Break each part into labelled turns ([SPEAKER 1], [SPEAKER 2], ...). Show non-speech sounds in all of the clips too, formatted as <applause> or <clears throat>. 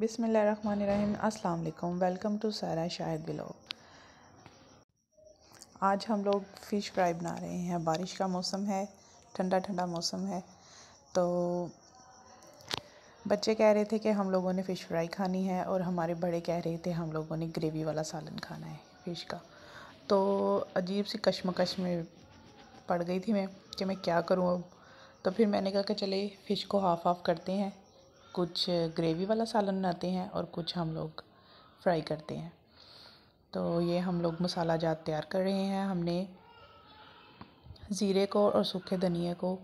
[SPEAKER 1] बिसमीम अस्सलाम वालेकुम वेलकम टू सारा शाहिद बिलो आज हम लोग फ़िश फ्राई बना रहे हैं बारिश का मौसम है ठंडा ठंडा मौसम है तो बच्चे कह रहे थे कि हम लोगों ने फ़िश फ्राई खानी है और हमारे बड़े कह रहे थे हम लोगों ने ग्रेवी वाला सालन खाना है फ़िश का तो अजीब सी कश्मकश में पड़ गई थी मैं कि मैं क्या करूँ अब तो फिर मैंने कहा कि चले फ़िश को हाफ़ हाफ़ करते हैं कुछ ग्रेवी वाला सालन बनाते हैं और कुछ हम लोग फ्राई करते हैं तो ये हम लोग मसाला जात तैयार कर रहे हैं हमने ज़ीरे को और सूखे धनिए को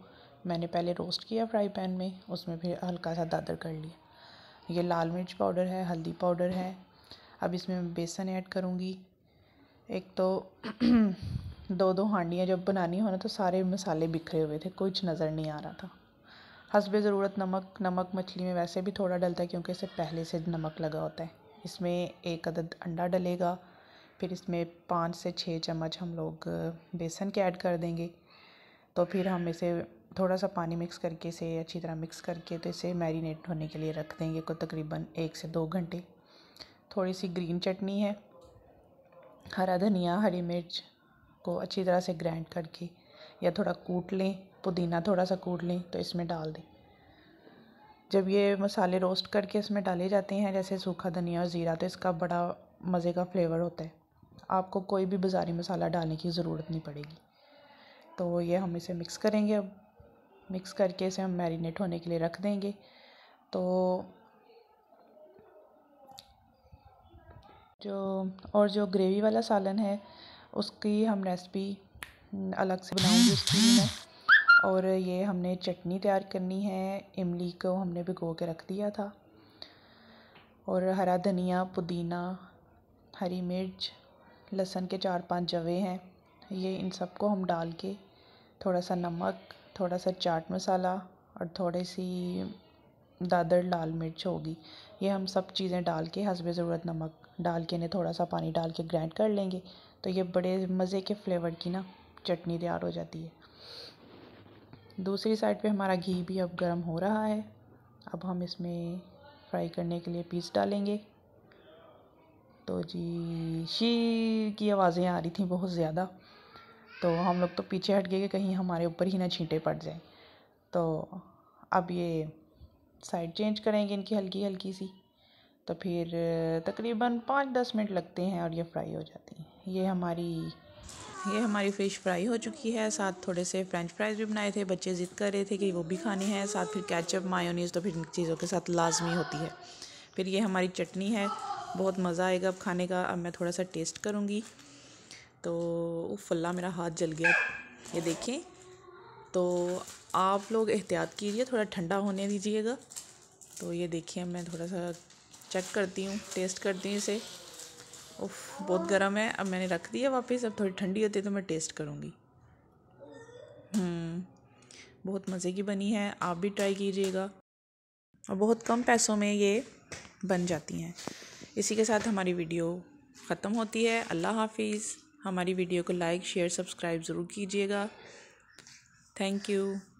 [SPEAKER 1] मैंने पहले रोस्ट किया फ्राई पैन में उसमें फिर हल्का सा दादर कर लिया ये लाल मिर्च पाउडर है हल्दी पाउडर है अब इसमें मैं बेसन ऐड करूँगी एक तो <clears throat> दो दो हांडियाँ जब बनानी हो ना तो सारे मसाले बिखरे हुए थे कुछ नज़र नहीं आ रहा था हसब ज़रूरत नमक नमक मछली में वैसे भी थोड़ा डलता है क्योंकि इसे पहले से नमक लगा होता है इसमें एक अदद अंडा डलेगा फिर इसमें पाँच से छः चम्मच हम लोग बेसन के ऐड कर देंगे तो फिर हम इसे थोड़ा सा पानी मिक्स करके इसे अच्छी तरह मिक्स करके तो इसे मैरिनेट होने के लिए रख देंगे को तकरीबन एक से दो घंटे थोड़ी सी ग्रीन चटनी है हरा धनिया हरी मिर्च को अच्छी तरह से ग्राइंड करके या थोड़ा कूट लें पुदीना थोड़ा सा कूट लें तो इसमें डाल दें जब ये मसाले रोस्ट करके इसमें डाले जाते हैं जैसे सूखा धनिया और ज़ीरा तो इसका बड़ा मज़े का फ्लेवर होता है आपको कोई भी बाज़ारी मसाला डालने की ज़रूरत नहीं पड़ेगी तो ये हम इसे मिक्स करेंगे अब मिक्स करके इसे हम मैरिनेट होने के लिए रख देंगे तो जो और जो ग्रेवी वाला सालन है उसकी हम रेसिपी अलग से बनाऊँगी उसकी मैं और ये हमने चटनी तैयार करनी है इमली को हमने भिगो के रख दिया था और हरा धनिया पुदीना हरी मिर्च लहसुन के चार पांच जवे हैं ये इन सब को हम डाल के थोड़ा सा नमक थोड़ा सा चाट मसाला और थोड़ी सी दादर लाल मिर्च होगी ये हम सब चीज़ें डाल के हसब ज़रूरत नमक डाल के इन्हें थोड़ा सा पानी डाल के ग्राइंड कर लेंगे तो ये बड़े मज़े के फ्लेवर की ना चटनी तैयार हो जाती है दूसरी साइड पे हमारा घी भी अब गर्म हो रहा है अब हम इसमें फ्राई करने के लिए पीस डालेंगे तो जी शीर की आवाज़ें आ रही थी बहुत ज़्यादा तो हम लोग तो पीछे हट गए कि कहीं हमारे ऊपर ही ना छींटे पड़ जाएं तो अब ये साइड चेंज करेंगे इनकी हल्की हल्की सी तो फिर तकरीबन पाँच दस मिनट लगते हैं और ये फ्राई हो जाती हैं ये हमारी ये हमारी फ़िश फ्राई हो चुकी है साथ थोड़े से फ्रेंच फ्राइज भी बनाए थे बच्चे ज़िद कर रहे थे कि वो भी खाने हैं साथ फिर कैचअप मायोनीज़ तो फिर इन चीज़ों के साथ लाजमी होती है फिर ये हमारी चटनी है बहुत मज़ा आएगा अब खाने का अब मैं थोड़ा सा टेस्ट करूँगी तो फल्ला मेरा हाथ जल गया ये देखें तो आप लोग एहतियात कीजिए थोड़ा ठंडा होने दीजिएगा तो ये देखिए मैं थोड़ा सा चेक करती हूँ टेस्ट करती हूँ इसे उफ बहुत गर्म है अब मैंने रख दिया वापस अब थोड़ी ठंडी होती है तो मैं टेस्ट करूँगी हम्म, बहुत मज़े की बनी है आप भी ट्राई कीजिएगा और बहुत कम पैसों में ये बन जाती हैं इसी के साथ हमारी वीडियो ख़त्म होती है अल्लाह हाफिज़ हमारी वीडियो को लाइक शेयर सब्सक्राइब ज़रूर कीजिएगा थैंक यू